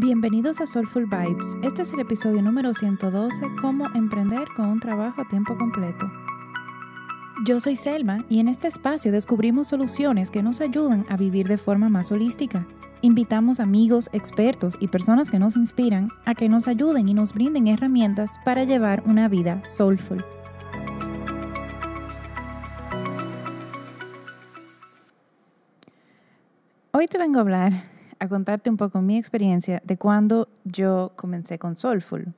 Bienvenidos a Soulful Vibes. Este es el episodio número 112, cómo emprender con un trabajo a tiempo completo. Yo soy Selma y en este espacio descubrimos soluciones que nos ayudan a vivir de forma más holística. Invitamos amigos, expertos y personas que nos inspiran a que nos ayuden y nos brinden herramientas para llevar una vida soulful. Hoy te vengo a hablar a contarte un poco mi experiencia de cuando yo comencé con Soulful.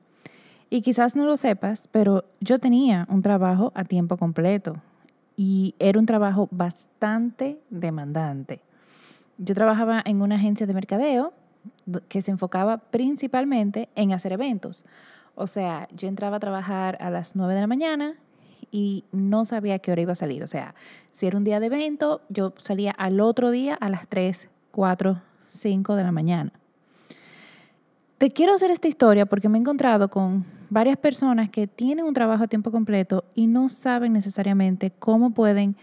Y quizás no lo sepas, pero yo tenía un trabajo a tiempo completo y era un trabajo bastante demandante. Yo trabajaba en una agencia de mercadeo que se enfocaba principalmente en hacer eventos. O sea, yo entraba a trabajar a las 9 de la mañana y no sabía qué hora iba a salir. O sea, si era un día de evento, yo salía al otro día a las 3, 4 5 de la mañana. Te quiero hacer esta historia porque me he encontrado con varias personas que tienen un trabajo a tiempo completo y no saben necesariamente cómo pueden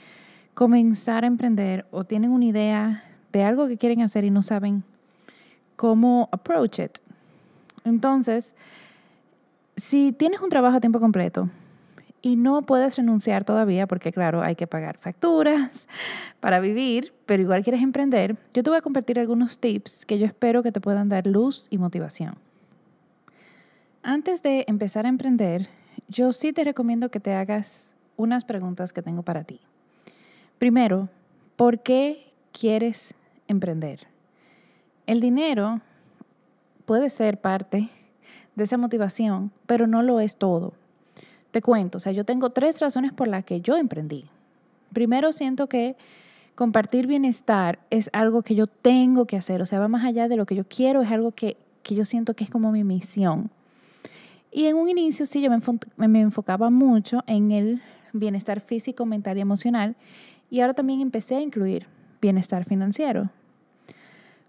comenzar a emprender o tienen una idea de algo que quieren hacer y no saben cómo approach it. Entonces, si tienes un trabajo a tiempo completo, y no puedes renunciar todavía porque claro, hay que pagar facturas para vivir, pero igual quieres emprender, yo te voy a compartir algunos tips que yo espero que te puedan dar luz y motivación. Antes de empezar a emprender, yo sí te recomiendo que te hagas unas preguntas que tengo para ti. Primero, ¿por qué quieres emprender? El dinero puede ser parte de esa motivación, pero no lo es todo. Te cuento, o sea, yo tengo tres razones por las que yo emprendí. Primero, siento que compartir bienestar es algo que yo tengo que hacer, o sea, va más allá de lo que yo quiero, es algo que, yo siento que es como mi misión. Y en un inicio sí, yo me, me enfocaba mucho en el bienestar físico, mental y emocional, y ahora también empecé a incluir bienestar financiero.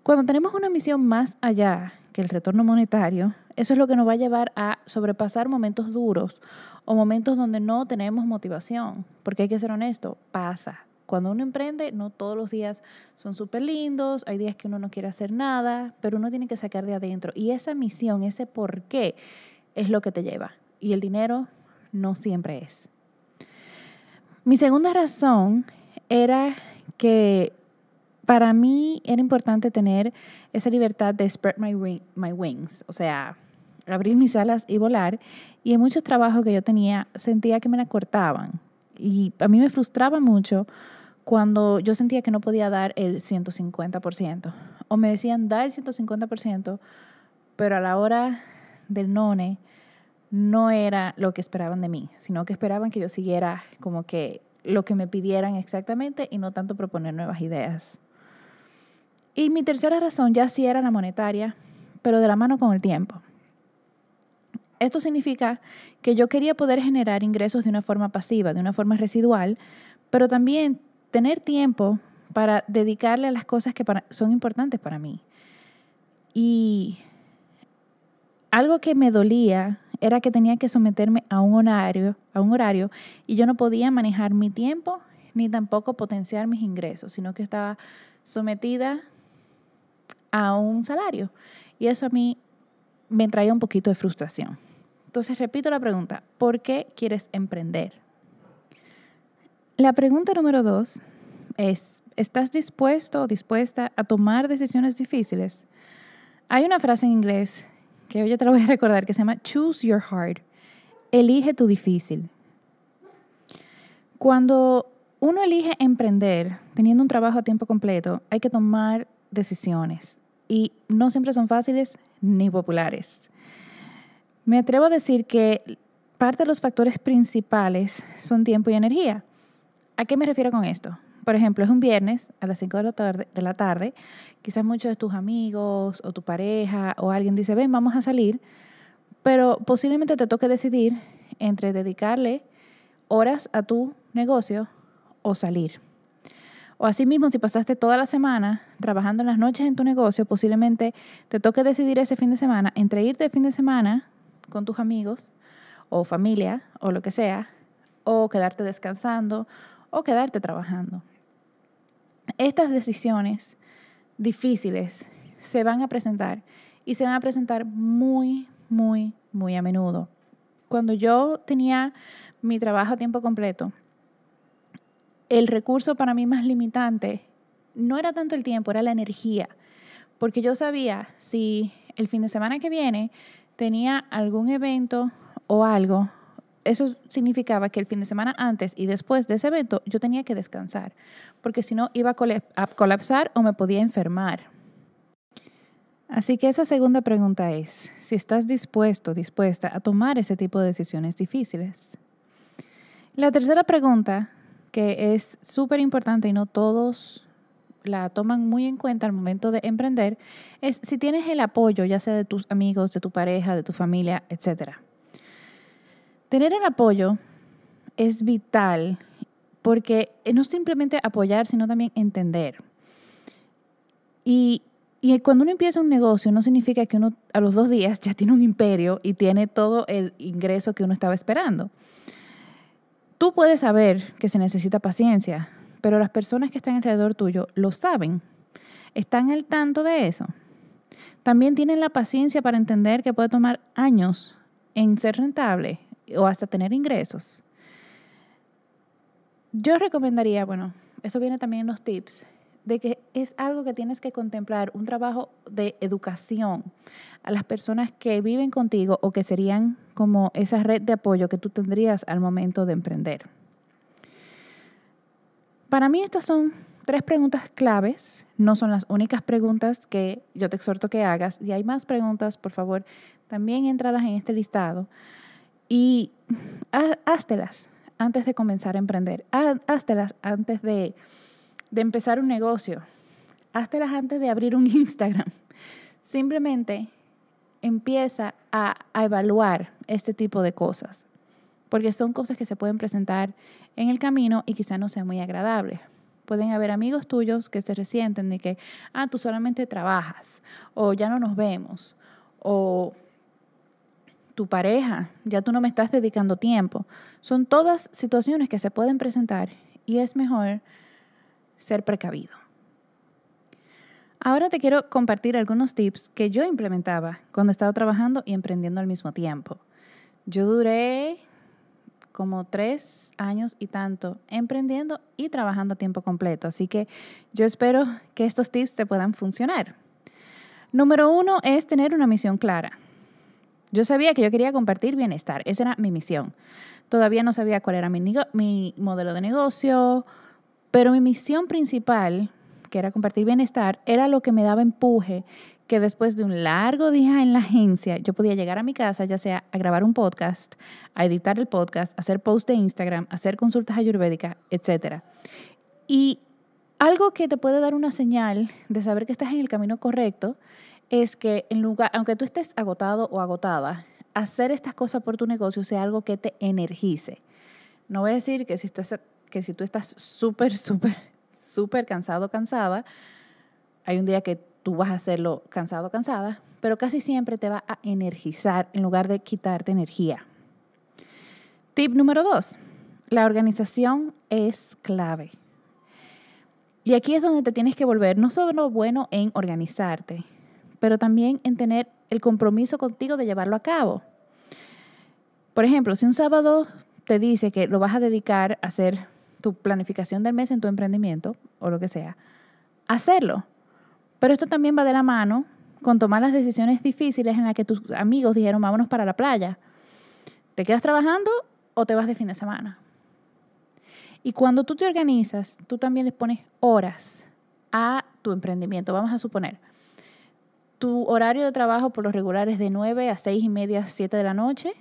Cuando tenemos una misión más allá que el retorno monetario, eso es lo que nos va a llevar a sobrepasar momentos duros o momentos donde no tenemos motivación, porque hay que ser honesto, pasa. Cuando uno emprende, no todos los días son súper lindos, hay días que uno no quiere hacer nada, pero uno tiene que sacar de adentro. Y esa misión, ese por qué, es lo que te lleva. Y el dinero no siempre es. Mi segunda razón era que para mí era importante tener esa libertad de spread my, wings, o sea, abrir mis alas y volar. Y en muchos trabajos que yo tenía sentía que me la cortaban. Y a mí me frustraba mucho cuando yo sentía que no podía dar el 150%. O me decían, dar el 150%, pero a la hora del none no era lo que esperaban de mí, sino que esperaban que yo siguiera como que lo que me pidieran exactamente y no tanto proponer nuevas ideas. Y mi tercera razón ya sí era la monetaria, pero de la mano con el tiempo. Esto significa que yo quería poder generar ingresos de una forma pasiva, de una forma residual, pero también tener tiempo para dedicarle a las cosas que son importantes para mí. Y algo que me dolía era que tenía que someterme a un horario, a un horario y yo no podía manejar mi tiempo ni tampoco potenciar mis ingresos, sino que estaba sometida a un salario. Y eso a mí me traía un poquito de frustración. Entonces, repito la pregunta, ¿por qué quieres emprender? La pregunta número dos es, ¿estás dispuesto o dispuesta a tomar decisiones difíciles? Hay una frase en inglés que hoy yo te la voy a recordar que se llama Choose Your heart, elige tu difícil. Cuando uno elige emprender teniendo un trabajo a tiempo completo, hay que tomar decisiones y no siempre son fáciles ni populares. Me atrevo a decir que parte de los factores principales son tiempo y energía. ¿A qué me refiero con esto? Por ejemplo, es un viernes a las 5 de la tarde, de la tarde quizás muchos de tus amigos o tu pareja o alguien dice, ven, vamos a salir, pero posiblemente te toque decidir entre dedicarle horas a tu negocio o salir. O mismo, si pasaste toda la semana trabajando en las noches en tu negocio, posiblemente te toque decidir ese fin de semana entre irte de fin de semana con tus amigos o familia o lo que sea, o quedarte descansando o quedarte trabajando. Estas decisiones difíciles se van a presentar y se van a presentar muy, muy, muy a menudo. Cuando yo tenía mi trabajo a tiempo completo, el recurso para mí más limitante no era tanto el tiempo, era la energía. Porque yo sabía si el fin de semana que viene tenía algún evento o algo, eso significaba que el fin de semana antes y después de ese evento yo tenía que descansar, porque si no iba a colapsar o me podía enfermar. Así que esa segunda pregunta es, si estás dispuesto, dispuesta a tomar ese tipo de decisiones difíciles. La tercera pregunta que es súper importante y no todos la toman muy en cuenta al momento de emprender, es si tienes el apoyo, ya sea de tus amigos, de tu pareja, de tu familia, etc. Tener el apoyo es vital porque no es simplemente apoyar, sino también entender. Y, y cuando uno empieza un negocio, no significa que uno a los dos días ya tiene un imperio y tiene todo el ingreso que uno estaba esperando puedes saber que se necesita paciencia, pero las personas que están alrededor tuyo lo saben. ¿Están al tanto de eso? También tienen la paciencia para entender que puede tomar años en ser rentable o hasta tener ingresos. Yo recomendaría, bueno, eso viene también en los tips, de que es algo que tienes que contemplar, un trabajo de educación a las personas que viven contigo o que serían como esa red de apoyo que tú tendrías al momento de emprender. Para mí estas son tres preguntas claves, no son las únicas preguntas que yo te exhorto que hagas. Y hay más preguntas, por favor, también entradas en este listado y háztelas antes de comenzar a emprender, háztelas antes de, de empezar un negocio, las antes de abrir un Instagram. Simplemente empieza a, evaluar este tipo de cosas, porque son cosas que se pueden presentar en el camino y quizá no sea muy agradable Pueden haber amigos tuyos que se resienten de que, ah, tú solamente trabajas, o ya no nos vemos, o tu pareja, ya tú no me estás dedicando tiempo. Son todas situaciones que se pueden presentar y es mejor ser precavido. Ahora te quiero compartir algunos tips que yo implementaba cuando estaba trabajando y emprendiendo al mismo tiempo. Yo duré como tres años y tanto emprendiendo y trabajando a tiempo completo, así que yo espero que estos tips te puedan funcionar. Número uno es tener una misión clara. Yo sabía que yo quería compartir bienestar, esa era mi misión. Todavía no sabía cuál era mi, mi modelo de negocio, pero mi misión principal que era compartir bienestar, era lo que me daba empuje que después de un largo día en la agencia, yo podía llegar a mi casa, ya sea a grabar un podcast, a editar el podcast, hacer post de Instagram, hacer consultas ayurvédicas, etc. Y algo que te puede dar una señal de saber que estás en el camino correcto es que en lugar, aunque tú estés agotado o agotada, hacer estas cosas por tu negocio sea algo que te energice. No voy a decir que si tú, que si tú estás súper, súper súper cansado, cansada. Hay un día que tú vas a hacerlo cansado, cansada, pero casi siempre te va a energizar en lugar de quitarte energía. Tip número dos, la organización es clave. Y aquí es donde te tienes que volver no solo bueno en organizarte, pero también en tener el compromiso contigo de llevarlo a cabo. Por ejemplo, si un sábado te dice que lo vas a dedicar a hacer tu planificación del mes en tu emprendimiento o lo que sea, hacerlo. Pero esto también va de la mano con tomar las decisiones difíciles en las que tus amigos dijeron vámonos para la playa. ¿Te quedas trabajando o te vas de fin de semana? Y cuando tú te organizas, tú también le pones horas a tu emprendimiento. Vamos a suponer, tu horario de trabajo por lo regulares es de 9 a 6 y media, 7 de la noche.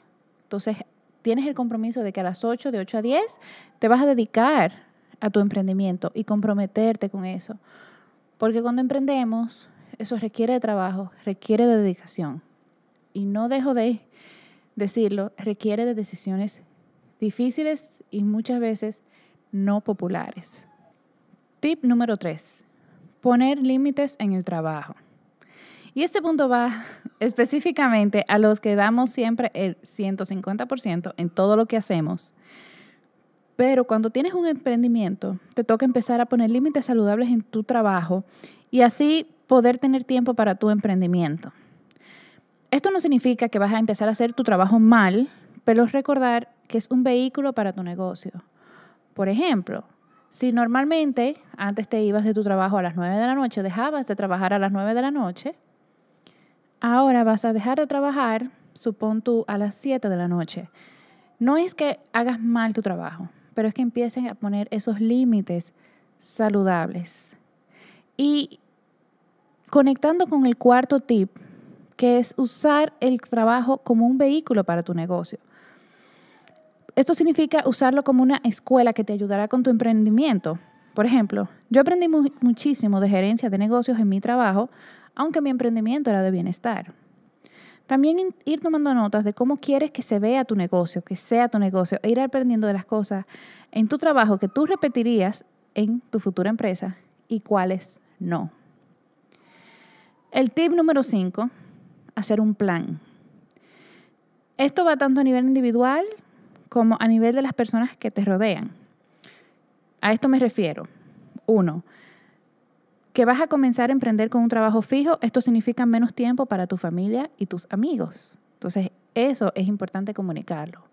Entonces tienes el compromiso de que a las 8, de 8 a 10, te vas a dedicar a tu emprendimiento y comprometerte con eso. Porque cuando emprendemos, eso requiere de trabajo, requiere de dedicación. Y no dejo de decirlo, requiere de decisiones difíciles y muchas veces no populares. Tip número 3. Poner límites en el trabajo. Y este punto va específicamente a los que damos siempre el 150% en todo lo que hacemos. Pero cuando tienes un emprendimiento, te toca empezar a poner límites saludables en tu trabajo y así poder tener tiempo para tu emprendimiento. Esto no significa que vas a empezar a hacer tu trabajo mal, pero recordar que es un vehículo para tu negocio. Por ejemplo, si normalmente antes te ibas de tu trabajo a las 9 de la noche, dejabas de trabajar a las 9 de la noche, ahora vas a dejar de trabajar, supón tú, a las 7 de la noche. No es que hagas mal tu trabajo, pero es que empiecen a poner esos límites saludables. Y conectando con el cuarto tip, que es usar el trabajo como un vehículo para tu negocio. Esto significa usarlo como una escuela que te ayudará con tu emprendimiento. Por ejemplo, yo aprendí muchísimo de gerencia de negocios en mi trabajo, aunque mi emprendimiento era de bienestar. También ir tomando notas de cómo quieres que se vea tu negocio, que sea tu negocio, e ir aprendiendo de las cosas en tu trabajo que tú repetirías en tu futura empresa y cuáles no. El tip número 5, hacer un plan. Esto va tanto a nivel individual como a nivel de las personas que te rodean. A esto me refiero. Uno, que vas a comenzar a emprender con un trabajo fijo, esto significa menos tiempo para tu familia y tus amigos. Entonces, eso es importante comunicarlo.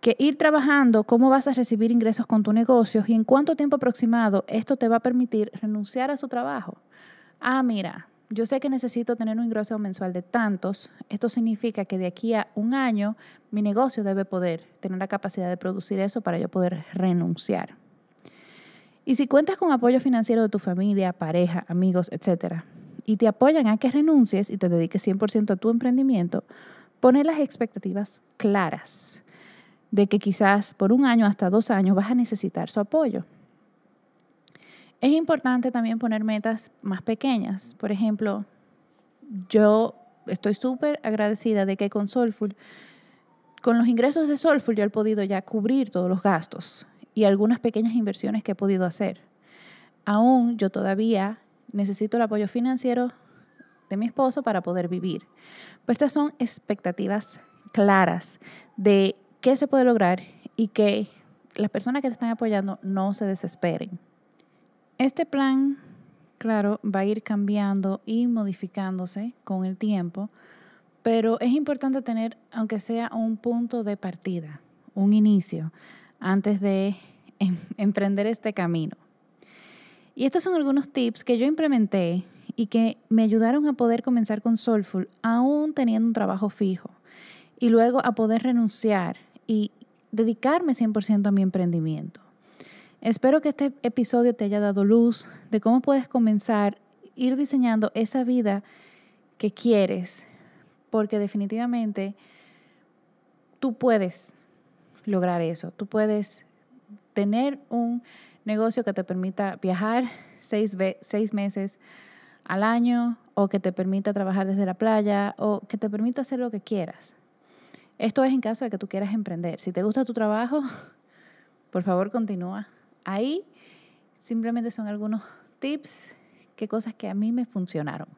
Que ir trabajando cómo vas a recibir ingresos con tu negocio y en cuánto tiempo aproximado esto te va a permitir renunciar a su trabajo. Ah, mira, yo sé que necesito tener un ingreso mensual de tantos, esto significa que de aquí a un año mi negocio debe poder tener la capacidad de producir eso para yo poder renunciar. Y si cuentas con apoyo financiero de tu familia, pareja, amigos, etcétera, y te apoyan a que renuncies y te dediques 100% a tu emprendimiento, pone las expectativas claras de que quizás por un año hasta dos años vas a necesitar su apoyo. Es importante también poner metas más pequeñas. Por ejemplo, yo estoy súper agradecida de que con Soulful, con los ingresos de Soulful, yo he podido ya cubrir todos los gastos y algunas pequeñas inversiones que he podido hacer. Aún yo todavía necesito el apoyo financiero de mi esposo para poder vivir. Pues estas son expectativas claras de qué se puede lograr y que las personas que te están apoyando no se desesperen. Este plan, claro, va a ir cambiando y modificándose con el tiempo, pero es importante tener, aunque sea un punto de partida, un inicio, antes de em, emprender este camino. Y estos son algunos tips que yo implementé y que me ayudaron a poder comenzar con Soulful aún teniendo un trabajo fijo y luego a poder renunciar y dedicarme 100% a mi emprendimiento. Espero que este episodio te haya dado luz de cómo puedes comenzar, a ir diseñando esa vida que quieres, porque definitivamente tú puedes lograr eso, tú puedes tener un negocio que te permita viajar seis meses al año o que te permita trabajar desde la playa o que te permita hacer lo que quieras. Esto es en caso de que tú quieras emprender. Si te gusta tu trabajo, por favor continúa Ahí simplemente son algunos tips, que cosas que a mí me funcionaron.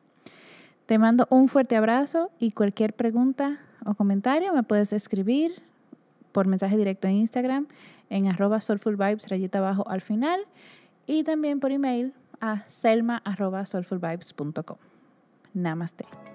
Te mando un fuerte abrazo y cualquier pregunta o comentario me puedes escribir por mensaje directo en Instagram en arroba soulfulvibes rayita abajo al final y también por email a selma arroba soulfulvibes.com. Namaste.